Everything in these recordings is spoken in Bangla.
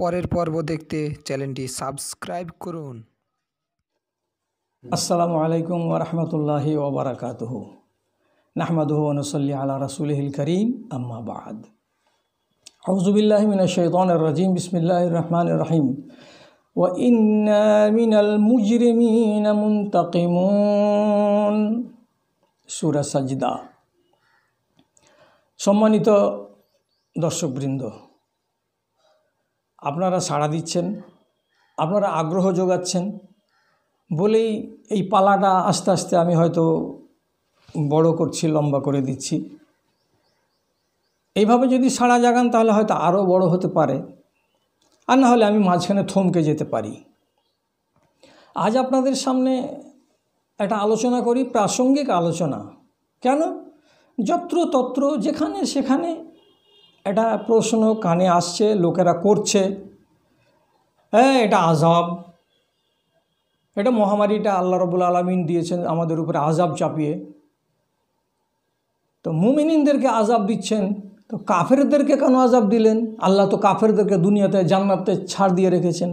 পরের পর্ব দেখতে চ্যানেলটি সাবস্ক্রাইব করুন আসসালামু আলাইকুম ওরহমতুল্লাহি ওবরাকাতহ নাহমাদুহ নসল্লি আলা রসুলহিল করিম আম্মাবাদ আউজুবিল্লাহ মিনাশন রাজিম বিসমিল্লাহ রহমান রহিম وإنا من المجرمين منتقمون সুরা সাজদা সম্মানিত দর্শকবৃন্দ আপনারা সাড়া দিচ্ছেন আপনারা আগ্রহ যোগাচ্ছেন বলেই এই পালাটা আস্তে আস্তে আমি হয়তো বড় করছি লম্বা করে দিচ্ছি এইভাবে যদি সাড়া জাগান তাহলে হয়তো আরও বড় হতে পারে আর না হলে আমি মাঝখানে থমকে যেতে পারি আজ আপনাদের সামনে একটা আলোচনা করি প্রাসঙ্গিক আলোচনা কেন যত্র তত্র যেখানে সেখানে এটা প্রশ্ন কানে আসছে লোকেরা করছে হ্যাঁ এটা আজাব এটা মহামারীটা আল্লাহ রবুল আলমিন দিয়েছেন আমাদের উপরে আজাব চাপিয়ে তো মুমিনিনদেরকে আজাব দিচ্ছেন তো কাফেরদেরকে কেন আজাব দিলেন আল্লাহ তো কাফেরদেরকে দুনিয়াতে জান্নাতে ছাড় দিয়ে রেখেছেন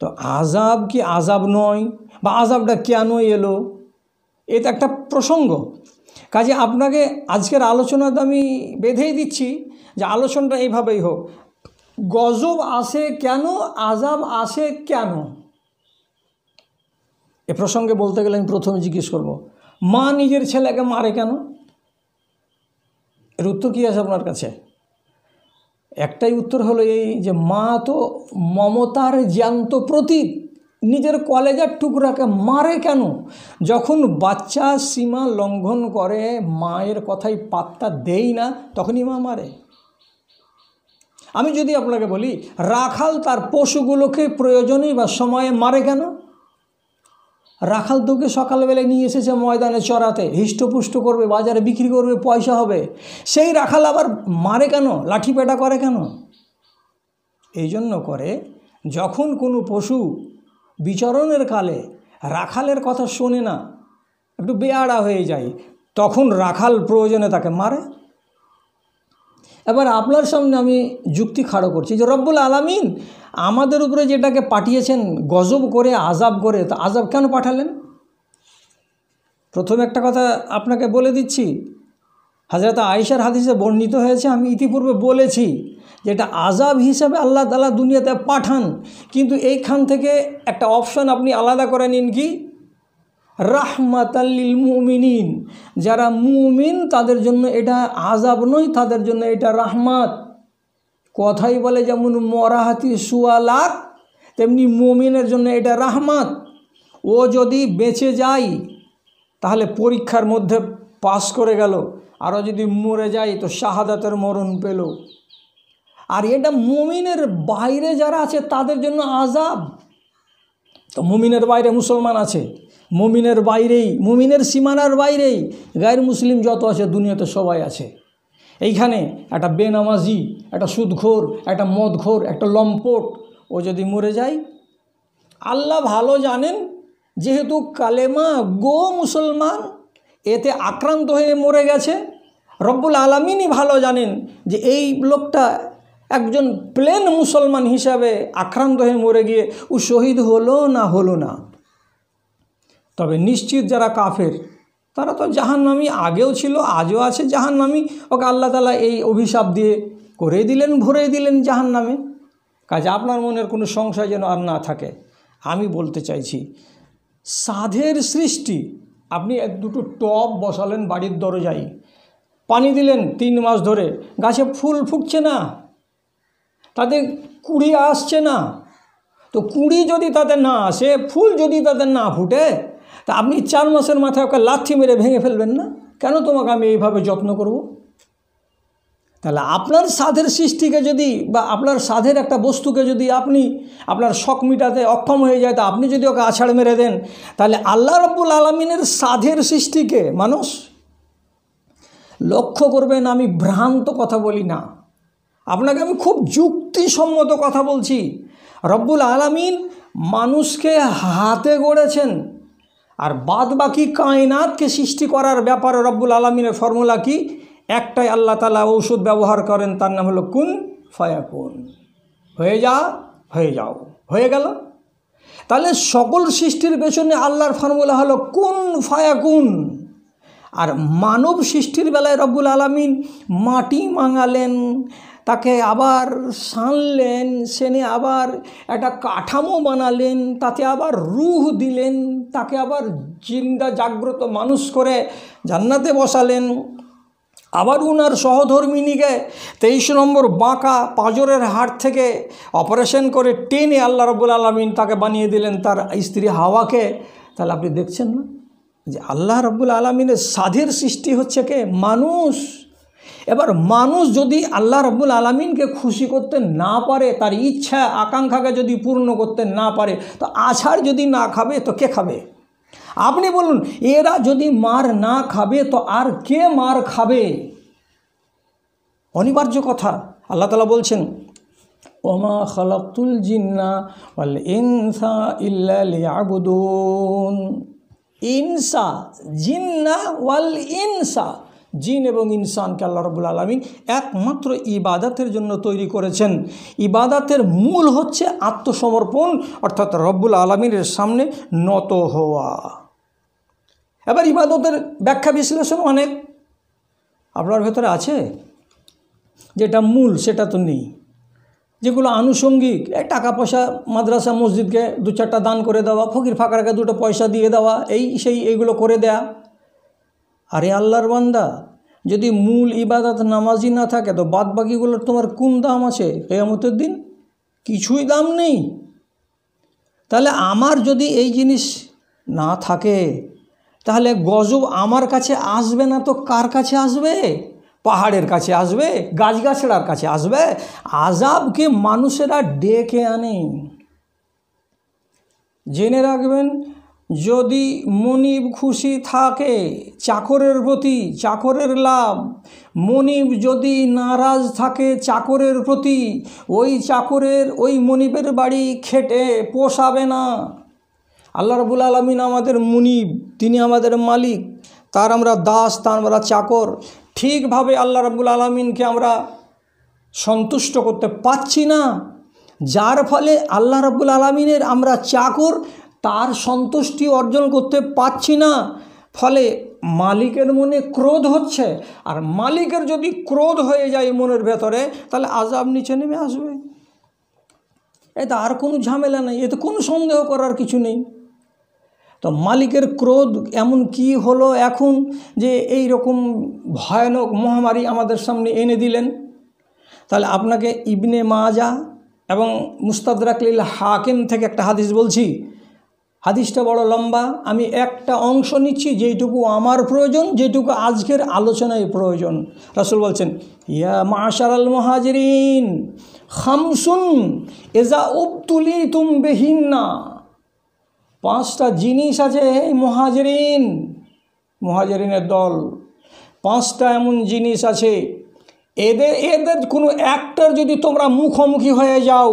তো আজাব কি আজাব নয় বা আজাবটা কেন এলো এটা একটা প্রসঙ্গ কাজে আপনাকে আজকের আলোচনা তো আমি বেঁধেই দিচ্ছি যে আলোচনাটা এইভাবেই হোক গজব আসে কেন আজাব আসে কেন এ প্রসঙ্গে বলতে গেলে আমি প্রথমে জিজ্ঞেস করব মা নিজের ছেলেকে মারে কেন এর উত্তর কী আছে আপনার কাছে একটাই উত্তর হলো এই যে মা তো মমতার জ্যান্ত প্রতীক নিজের কলেজের টুকরাকে মারে কেন যখন বাচ্চা সীমা লঙ্ঘন করে মায়ের কথাই পাত্তা দেই না তখনই মা মারে আমি যদি আপনাকে বলি রাখাল তার পশুগুলোকে প্রয়োজনেই বা সময়ে মারে কেন রাখাল তোকে সকালবেলায় নিয়ে এসেছে ময়দানে চড়াতে হৃষ্টপুষ্ট করবে বাজারে বিক্রি করবে পয়সা হবে সেই রাখাল আবার মারে কেন লাঠি পেটা করে কেন এই জন্য করে যখন কোনো পশু বিচরণের কালে রাখালের কথা শোনে না একটু বেয়াড়া হয়ে যায় তখন রাখাল প্রয়োজনে তাকে মারে এবার আপনার সামনে আমি যুক্তি খাড়ো করছি যে রব্বুল আলামিন আমাদের উপরে যেটাকে পাঠিয়েছেন গজব করে আজাব করে তা আজাব কেন পাঠালেন প্রথম একটা কথা আপনাকে বলে দিচ্ছি হাজরত আয়েশার হাদিসে বর্ণিত হয়েছে আমি ইতিপূর্বে বলেছি যেটা আজাব হিসাবে আল্লাহ তালা দুনিয়াতে পাঠান কিন্তু এইখান থেকে একটা অপশন আপনি আলাদা করে নিন কি রাহমাতাল্লিল মুমিনিন যারা মুমিন তাদের জন্য এটা আজাব নয় তাদের জন্য এটা রাহমাত কথাই বলে যেমন মরাহাতি সুয়ালাক তেমনি মুমিনের জন্য এটা রাহমাত ও যদি বেঁচে যায় তাহলে পরীক্ষার মধ্যে পাশ করে গেল আরও যদি মরে যায় তো শাহাদাতের মরণ পেল আর এটা মুমিনের বাইরে যারা আছে তাদের জন্য আজাব তো মুমিনের বাইরে মুসলমান আছে মুমিনের বাইরেই মুমিনের সীমানার বাইরেই গায়ের মুসলিম যত আছে দুনিয়াতে সবাই আছে এইখানে একটা বেনামাজি একটা সুদঘোর একটা মদঘোর একটা লম্পট ও যদি মরে যায় আল্লাহ ভালো জানেন যেহেতু কালেমা গো মুসলমান এতে আক্রান্ত হয়ে মরে গেছে রব্বুল আলমিনই ভালো জানেন যে এই লোকটা একজন প্লেন মুসলমান হিসাবে আক্রান্ত হয়ে মরে গিয়ে ও শহীদ হলো না হলো না তবে নিশ্চিত যারা কাফের তারা তো জাহান্নামি আগেও ছিল আজও আছে জাহান্নামি ওকে আল্লাহ তালা এই অভিশাপ দিয়ে করে দিলেন ভরে দিলেন জাহান্নামে কাজে আপনার মনের কোনো সংশয় যেন আর না থাকে আমি বলতে চাইছি সাধের সৃষ্টি আপনি এক দুটো টব বসালেন বাড়ির দরজায় পানি দিলেন তিন মাস ধরে গাছে ফুল ফুটছে না তাতে কুড়ি আসছে না তো কুড়ি যদি তাতে না আসে ফুল যদি তাতে না ফুটে তা আপনি চার মাসের মাথায় ওকে লাথি মেরে ভেঙে ফেলবেন না কেন তোমাকে আমি এইভাবে যত্ন করবো তাহলে আপনার সাধের সৃষ্টিকে যদি বা আপনার সাধের একটা বস্তুকে যদি আপনি আপনার শখ মিটাতে অক্ষম হয়ে যায় তা আপনি যদি ওকে আছাড় মেরে দেন তাহলে আল্লাহ রব্বুল আলমিনের সাধের সৃষ্টিকে মানুষ লক্ষ্য করবেন আমি ভ্রান্ত কথা বলি না আপনাকে আমি খুব যুক্তিসম্মত কথা বলছি রব্বুল আলমিন মানুষকে হাতে গড়েছেন আর বাদ বাকি কায়নাতকে সৃষ্টি করার ব্যাপারে রব্বুল আলমিনের ফর্মুলা কী একটাই আল্লাহ তালা ঔষধ ব্যবহার করেন তার নাম হলো কুন কুন হয়ে যা হয়ে যাও হয়ে গেল তাহলে সকল সৃষ্টির পেছনে আল্লাহর ফর্মুলা হলো কুন কুন আর মানব সৃষ্টির বেলায় রব্বুল আলমিন মাটি মাঙালেন তাকে আবার সানলেন সেনে আবার একটা কাঠামো বানালেন তাতে আবার রুহ দিলেন তাকে আবার জিন্দা জাগ্রত মানুষ করে জান্নাতে বসালেন আবার উনার সহধর্মিনীকে তেইশ নম্বর বাঁকা পাঁজরের হাট থেকে অপারেশন করে টেনে আল্লাহ রবুল আলমিন তাকে বানিয়ে দিলেন তার স্ত্রী হাওয়াকে তাহলে আপনি দেখছেন না যে আল্লাহ রব্বুল আলমিনের সাধের সৃষ্টি হচ্ছে কে মানুষ এবার মানুষ যদি আল্লাহ রব্বুল আলমিনকে খুশি করতে না পারে তার ইচ্ছা আকাঙ্ক্ষাকে যদি পূর্ণ করতে না পারে তো আছাড় যদি না খাবে তো কে খাবে আপনি বলুন এরা যদি মার না খাবে তো আর কে মার খাবে অনিবার্য কথা আল্লাহ তালা বলছেন ওমা খালাকুল জিন্না ইনসা ইন ইনসা জিন্না ওয়াল ইনসা জিন এবং ইনসানকে আল্লাহ রবুল আলমিন একমাত্র ইবাদাতের জন্য তৈরি করেছেন ইবাদাতের মূল হচ্ছে আত্মসমর্পণ অর্থাৎ রব্বুল আলমিনের সামনে নত হওয়া এবার ইবাদতের ব্যাখ্যা বিশ্লেষণ অনেক আপনার ভেতরে আছে যেটা মূল সেটা তো নেই যেগুলো আনুষঙ্গিক এই টাকা পয়সা মাদ্রাসা মসজিদকে দু চারটা দান করে দেওয়া ফকির ফাঁকরাকে দুটো পয়সা দিয়ে দেওয়া এই সেই এইগুলো করে দেয়া আরে আল্লাহর বান্দা যদি মূল ইবাদত নামাজি না থাকে তো বাদ বাকিগুলোর তোমার কোন দাম আছে কেয়ামতের দিন কিছুই দাম নেই তাহলে আমার যদি এই জিনিস না থাকে তাহলে গজব আমার কাছে আসবে না তো কার কাছে আসবে পাহাড়ের কাছে আসবে গাছগাছড়ার কাছে আসবে আজাবকে মানুষেরা ডেকে আনে জেনে রাখবেন যদি মনিব খুশি থাকে চাকরের প্রতি চাকরের লাভ মনিব যদি নারাজ থাকে চাকরের প্রতি ওই চাকরের ওই মনিবের বাড়ি খেটে পোষাবে না আল্লাহ রবুল আলমিন আমাদের মুনিব তিনি আমাদের মালিক তার আমরা দাস তার আমরা চাকর ঠিকভাবে আল্লাহ রবুল আলমিনকে আমরা সন্তুষ্ট করতে পারছি না যার ফলে আল্লাহ রব্বুল আলমিনের আমরা চাকর তার সন্তুষ্টি অর্জন করতে পারছি না ফলে মালিকের মনে ক্রোধ হচ্ছে আর মালিকের যদি ক্রোধ হয়ে যায় মনের ভেতরে তাহলে আজাব নিচে নেমে আসবে এতে আর কোনো ঝামেলা নেই এতে কোনো সন্দেহ করার কিছু নেই তো মালিকের ক্রোধ এমন কি হলো এখন যে এই রকম ভয়ানক মহামারী আমাদের সামনে এনে দিলেন তাহলে আপনাকে ইবনে মাজা এবং রাকলিল হাকিম থেকে একটা হাদিস বলছি হাদিসটা বড় লম্বা আমি একটা অংশ নিচ্ছি যেইটুকু আমার প্রয়োজন যেটুকু আজকের আলোচনায় প্রয়োজন রাসুল বলছেন ইয়া মাশার আল মহাজরিন খামসুন এজা উবতুলি তুম বেহিন্না পাঁচটা জিনিস আছে এই মহাজরিন মহাজরিনের দল পাঁচটা এমন জিনিস আছে এদের এদের কোনো একটার যদি তোমরা মুখোমুখি হয়ে যাও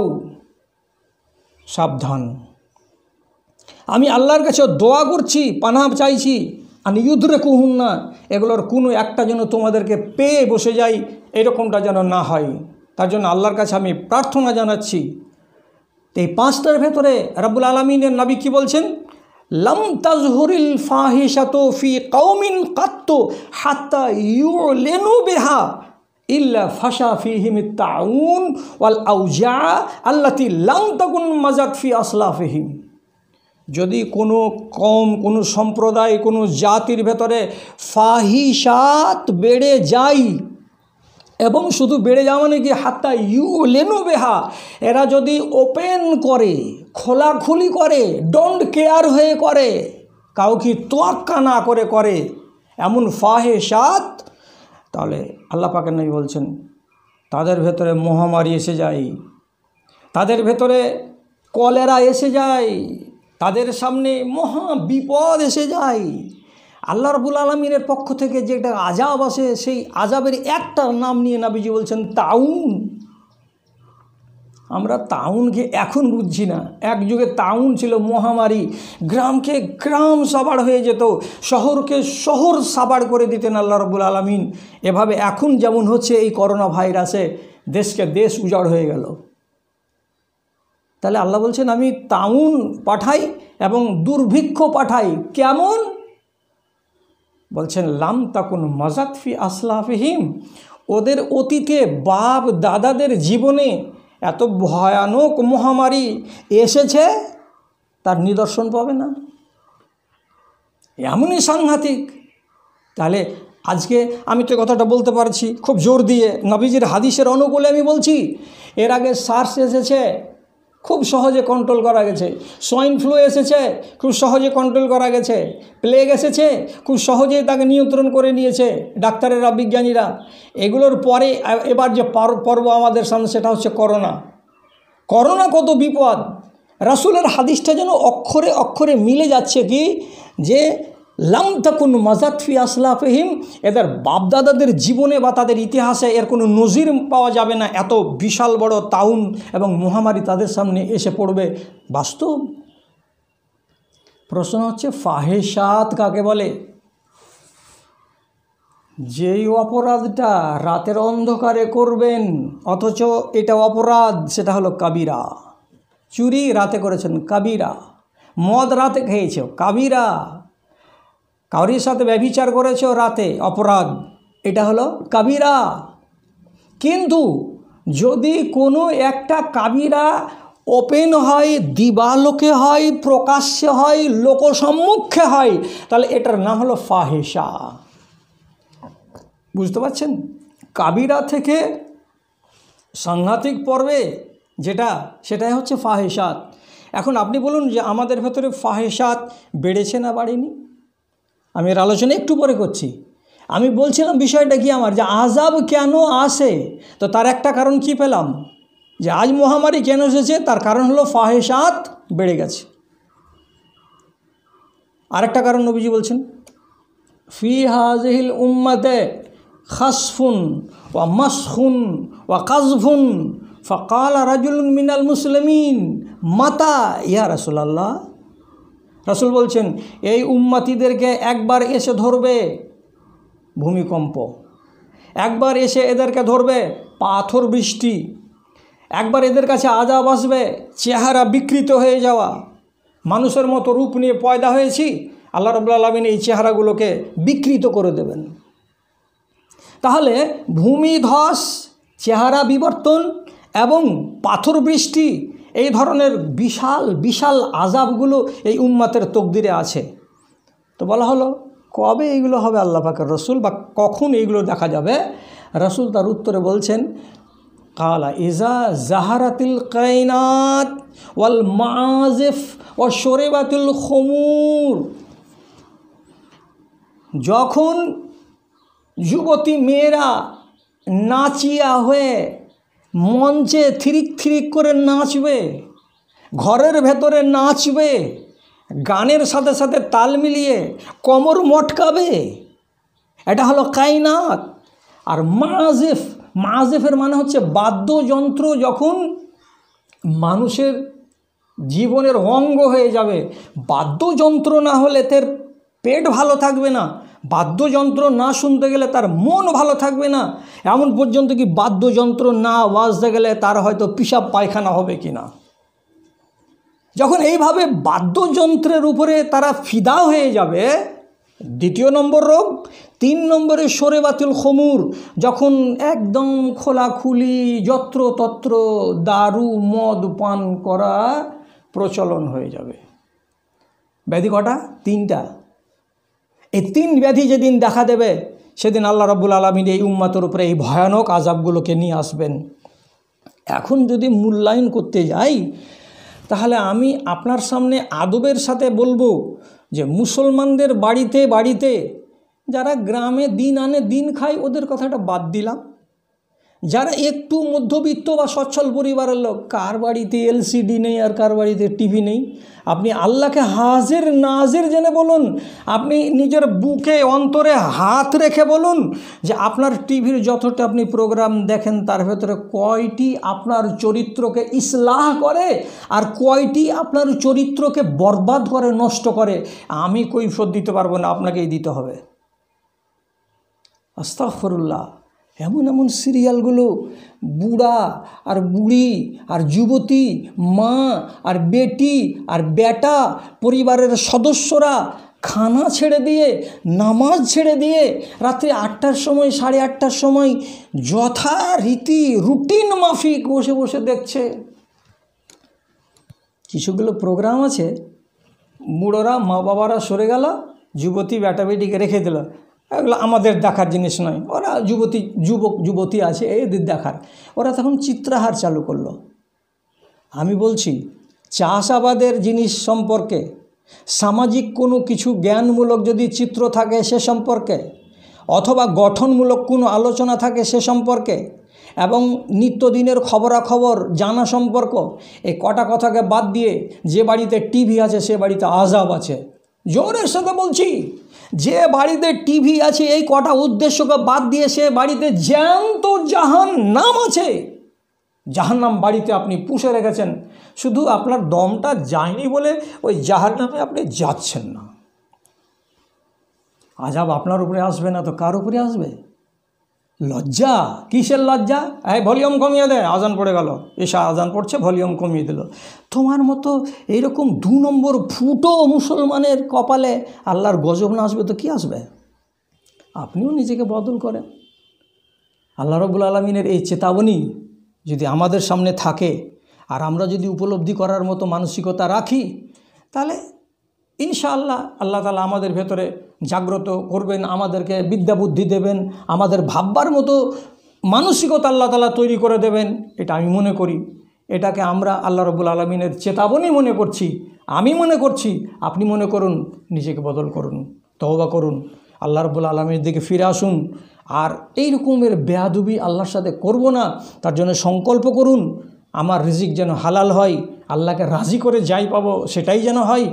সাবধান আমি আল্লাহর কাছে দোয়া করছি পানাপ চাইছি আর ইউদ্রে কুহুন না এগুলোর কোনো একটা যেন তোমাদেরকে পেয়ে বসে যাই এরকমটা যেন না হয় তার জন্য আল্লাহর কাছে আমি প্রার্থনা জানাচ্ছি এই পাঁচটার ভেতরে রাবুল আলমিনের নাবি কি বলছেন লম তাজহরিল ফাহিসি ফি কৌমিন কাত্ত হাত্তা ইউ লেনু বেহা ইল্লা ফাশা ফিহিম তাউন ওয়াল আউজা আল্লাতি লং তাকুন মাজাক ফি আসলা ফিহিম যদি কোনো কম কোনো সম্প্রদায় কোনো জাতির ভেতরে ফাহিসাত বেড়ে যায় এবং শুধু বেড়ে যাওয়া মানে কি হাত্তা ইউ লেনো বেহা এরা যদি ওপেন করে খোলাখুলি করে ডোন্ট কেয়ার হয়ে করে কাউকে তোয়াক্কা না করে করে এমন ফাহে সাত তাহলে আল্লাহ পাকে নাই বলছেন তাদের ভেতরে মহামারী এসে যায় তাদের ভেতরে কলেরা এসে যায় তাদের সামনে মহা বিপদ এসে যায় আল্লাহ রবুল আলমিনের পক্ষ থেকে যেটা আজাব আসে সেই আজাবের একটার নাম নিয়ে নাবিজি বলছেন তাউন আমরা তাউনকে এখন বুঝছি না এক যুগে তাউন ছিল মহামারী গ্রামকে গ্রাম সাবাড় হয়ে যেত শহরকে শহর সাবাড় করে দিতেন আল্লাহ রবুল আলমিন এভাবে এখন যেমন হচ্ছে এই করোনা ভাইরাসে দেশকে দেশ উজাড় হয়ে গেল তাহলে আল্লাহ বলছেন আমি তাউন পাঠাই এবং দুর্ভিক্ষ পাঠাই কেমন বলছেন লাম তাকুন মাজাত ফি আসলাফিহিম ওদের অতীতে বাপ দাদাদের জীবনে এত ভয়ানক মহামারী এসেছে তার নিদর্শন পাবে না এমনই সাংঘাতিক তাহলে আজকে আমি তো কথাটা বলতে পারছি খুব জোর দিয়ে নবীজির হাদিসের অনুকূলে আমি বলছি এর আগে সার্স এসেছে খুব সহজে কন্ট্রোল করা গেছে সোয়াইন ফ্লু এসেছে খুব সহজে কন্ট্রোল করা গেছে প্লেগ এসেছে খুব সহজে তাকে নিয়ন্ত্রণ করে নিয়েছে ডাক্তারেরা বিজ্ঞানীরা এগুলোর পরে এবার যে পর্ব আমাদের সামনে সেটা হচ্ছে করোনা করোনা কত বিপদ রাসুলের হাদিসটা যেন অক্ষরে অক্ষরে মিলে যাচ্ছে কি যে লাম তাকুন মাজাতফি আসলাফহিম এদের বাপদাদাদের জীবনে বা তাদের ইতিহাসে এর কোনো নজির পাওয়া যাবে না এত বিশাল বড় তাউন এবং মহামারী তাদের সামনে এসে পড়বে বাস্তব প্রশ্ন হচ্ছে ফাহেসাত কাকে বলে যেই অপরাধটা রাতের অন্ধকারে করবেন অথচ এটা অপরাধ সেটা হলো কাবিরা চুরি রাতে করেছেন কাবিরা মদ রাতে খেয়েছে কাবিরা কাউরির সাথে ব্যভিচার করেছ রাতে অপরাধ এটা হলো কাবিরা কিন্তু যদি কোনো একটা কাবিরা ওপেন হয় দিবালোকে হয় প্রকাশ্যে হয় লোকসম্মুখে হয় তাহলে এটার নাম হলো ফাহেসা বুঝতে পারছেন কাবিরা থেকে সাংঘাতিক পর্বে যেটা সেটাই হচ্ছে ফাহেসাত এখন আপনি বলুন যে আমাদের ভেতরে ফাহেসাত বেড়েছে না বাড়েনি আমি এর আলোচনা একটু পরে করছি আমি বলছিলাম বিষয়টা কি আমার যে আজাব কেন আসে তো তার একটা কারণ কি পেলাম যে আজ মহামারী কেন এসেছে তার কারণ হলো ফাহেসাত বেড়ে গেছে আরেকটা কারণ নবীজি বলছেন ফি হাজহিল উম্মাতে খাসফুন ওয়া মাসখুন ওয়া কাজফুন ফকাল রাজুল মিনাল মুসলিমিন মাতা ইয়া রসুলাল্লাহ রাসুল বলছেন এই উম্মাতিদেরকে একবার এসে ধরবে ভূমিকম্প একবার এসে এদেরকে ধরবে পাথর বৃষ্টি একবার এদের কাছে আজাব আসবে চেহারা বিকৃত হয়ে যাওয়া মানুষের মতো রূপ নিয়ে পয়দা হয়েছি আল্লাহ রবুল্লা আলমিন এই চেহারাগুলোকে বিকৃত করে দেবেন তাহলে ভূমিধস চেহারা বিবর্তন এবং পাথর বৃষ্টি এই ধরনের বিশাল বিশাল আজাবগুলো এই উম্মাতের তকদিরে আছে তো বলা হলো কবে এইগুলো হবে আল্লাহ পাকের রসুল বা কখন এইগুলো দেখা যাবে রসুল তার উত্তরে বলছেন কালা ইজা জাহারাতিল কায়নাত ওয়াল মাজেফ ও শোরেবাতুল খমুর যখন যুবতী মেয়েরা নাচিয়া হয়ে মঞ্চে থিরিক থিরিক করে নাচবে ঘরের ভেতরে নাচবে গানের সাথে সাথে তাল মিলিয়ে কমর মটকাবে এটা হলো কাইনাত আর মাজেফ মাজেফের মানে হচ্ছে বাদ্যযন্ত্র যখন মানুষের জীবনের অঙ্গ হয়ে যাবে বাদ্যযন্ত্র না হলে তার পেট ভালো থাকবে না বাদ্যযন্ত্র না শুনতে গেলে তার মন ভালো থাকবে না এমন পর্যন্ত কি বাদ্যযন্ত্র না বাজতে গেলে তার হয়তো পিসাব পায়খানা হবে কি না যখন এইভাবে বাদ্যযন্ত্রের উপরে তারা ফিদা হয়ে যাবে দ্বিতীয় নম্বর রোগ তিন নম্বরে সরে বাতিল খমুর যখন একদম খোলাখুলি যত্রতত্র দারু মদ পান করা প্রচলন হয়ে যাবে ব্যাধি কটা তিনটা এই তিন ব্যাধি যেদিন দেখা দেবে সেদিন আল্লাহ রব্বুল আলমিন এই উম্মাতের উপরে এই ভয়ানক আজাবগুলোকে নিয়ে আসবেন এখন যদি মূল্যায়ন করতে যাই তাহলে আমি আপনার সামনে আদবের সাথে বলবো যে মুসলমানদের বাড়িতে বাড়িতে যারা গ্রামে দিন আনে দিন খায় ওদের কথাটা বাদ দিলাম যারা একটু মধ্যবিত্ত বা সচ্ছল পরিবারের লোক কার বাড়িতে এলসিডি নেই আর কার বাড়িতে টিভি নেই আপনি আল্লাহকে হাজের নাজের জেনে বলুন আপনি নিজের বুকে অন্তরে হাত রেখে বলুন যে আপনার টিভির যতটা আপনি প্রোগ্রাম দেখেন তার ভেতরে কয়টি আপনার চরিত্রকে ইসলাহ করে আর কয়টি আপনার চরিত্রকে বরবাদ করে নষ্ট করে আমি কৈফত দিতে পারবো না আপনাকেই দিতে হবে আস্তাফরুল্লাহ এমন এমন সিরিয়ালগুলো বুড়া আর বুড়ি আর যুবতী মা আর বেটি আর বেটা পরিবারের সদস্যরা খানা ছেড়ে দিয়ে নামাজ ছেড়ে দিয়ে রাত্রি আটটার সময় সাড়ে আটটার সময় যথারীতি রুটিন মাফিক বসে বসে দেখছে কিছুগুলো প্রোগ্রাম আছে বুড়োরা মা বাবারা সরে গেল যুবতী বেটা বেটিকে রেখে দিল এগুলো আমাদের দেখার জিনিস নয় ওরা যুবতী যুবক যুবতী আছে এদের দেখার ওরা তখন চিত্রাহার চালু করলো আমি বলছি চাষাবাদের জিনিস সম্পর্কে সামাজিক কোনো কিছু জ্ঞানমূলক যদি চিত্র থাকে সে সম্পর্কে অথবা গঠনমূলক কোনো আলোচনা থাকে সে সম্পর্কে এবং নিত্যদিনের খবরাখবর জানা সম্পর্ক এই কটা কথাকে বাদ দিয়ে যে বাড়িতে টিভি আছে সে বাড়িতে আজাব আছে জোরের সাথে বলছি যে বাড়িতে টিভি আছে এই কটা উদ্দেশ্যকে বাদ দিয়ে সে বাড়িতে জ্যান্ত জাহান নাম আছে জাহান্নাম বাড়িতে আপনি পুষে রেখেছেন শুধু আপনার দমটা যায়নি বলে ওই নামে আপনি যাচ্ছেন না আজাব আপনার উপরে আসবে না তো কার উপরে আসবে লজ্জা কিসের লজ্জা হ্যাঁ ভলিউম কমিয়ে দেয় আজান পড়ে গেল এসা আজান পড়ছে ভলিউম কমিয়ে দিল তোমার মতো এইরকম দু নম্বর ফুটো মুসলমানের কপালে আল্লাহর গজব না আসবে তো কি আসবে আপনিও নিজেকে বদল করেন আল্লাহ রবুল আলমিনের এই চেতাবনী যদি আমাদের সামনে থাকে আর আমরা যদি উপলব্ধি করার মতো মানসিকতা রাখি তাহলে ইনশাআল্লাহ আল্লাহ তালা আমাদের ভেতরে জাগ্রত করবেন আমাদেরকে বিদ্যা বুদ্ধি দেবেন আমাদের ভাববার মতো মানসিকতা আল্লাহ তালা তৈরি করে দেবেন এটা আমি মনে করি এটাকে আমরা আল্লাহ রবুল আলমিনের চেতাবনী মনে করছি আমি মনে করছি আপনি মনে করুন নিজেকে বদল করুন তহবা করুন আল্লাহ রবুল আলমীর দিকে ফিরে আসুন আর এই রকমের বেয়াদুবি আল্লাহর সাথে করব না তার জন্য সংকল্প করুন আমার রিজিক যেন হালাল হয় আল্লাহকে রাজি করে যাই পাবো সেটাই যেন হয়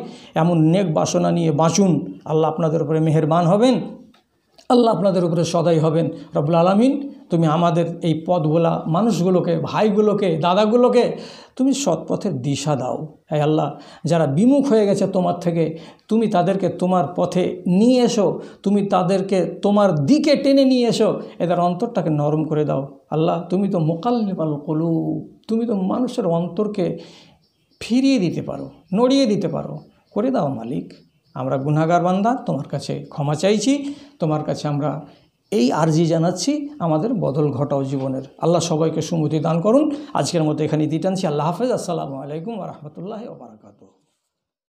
এমন নেক বাসনা নিয়ে বাঁচুন আল্লাহ আপনাদের উপরে মেহেরবান হবেন আল্লাহ আপনাদের উপরে সদাই হবেন রব্বুল আলমিন তুমি আমাদের এই পদগুলা মানুষগুলোকে ভাইগুলোকে দাদাগুলোকে তুমি সৎপথের দিশা দাও হ্যাঁ আল্লাহ যারা বিমুখ হয়ে গেছে তোমার থেকে তুমি তাদেরকে তোমার পথে নিয়ে এসো তুমি তাদেরকে তোমার দিকে টেনে নিয়ে এসো এদের অন্তরটাকে নরম করে দাও আল্লাহ তুমি তো মোকাল্লিবাল কলু তুমি তো মানুষের অন্তরকে ফিরিয়ে দিতে পারো নড়িয়ে দিতে পারো করে দাও মালিক আমরা গুনাগার বান্দা তোমার কাছে ক্ষমা চাইছি তোমার কাছে আমরা এই আর্জি জানাচ্ছি আমাদের বদল ঘটাও জীবনের আল্লাহ সবাইকে সুমতি দান করুন আজকের মতো এখানে দিটানছি আল্লাহ হাফেজ আসসালামু আলাইকুম রহমতুল্লাহ ওবরাকাতু